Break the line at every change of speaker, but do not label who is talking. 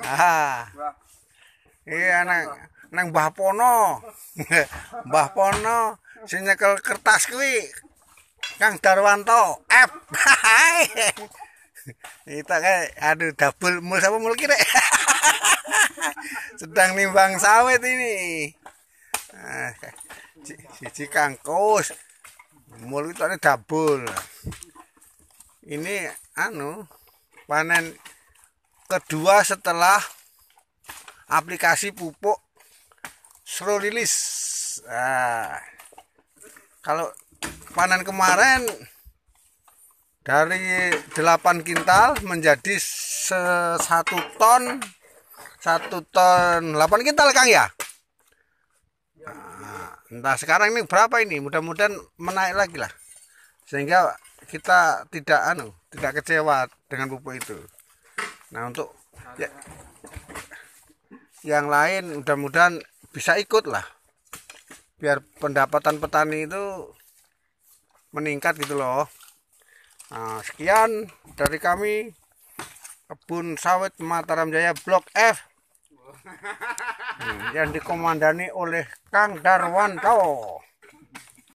Ah. Iya nang nang, Mbah Pono. Mbah Pono sing nyekel kertas kuwi. Kang Darwanto F. Kita kayak aduh dabul mul sapa mul kire. Sedang nimbang sawit ini. Ah, siji kangkus. Mul itu ada double. Ini anu panen kedua setelah aplikasi pupuk slow release nah, kalau panen kemarin dari 8 kintal menjadi satu ton satu ton 8 kintal Kang ya nah, entah sekarang ini berapa ini mudah-mudahan menaik lagi lah sehingga kita tidak anu tidak kecewa dengan pupuk itu nah untuk ya, yang lain mudah-mudahan bisa ikut lah biar pendapatan petani itu meningkat gitu loh nah, sekian dari kami kebun sawit Mataram Jaya Blok F yang dikomandani oleh Kang Darwanto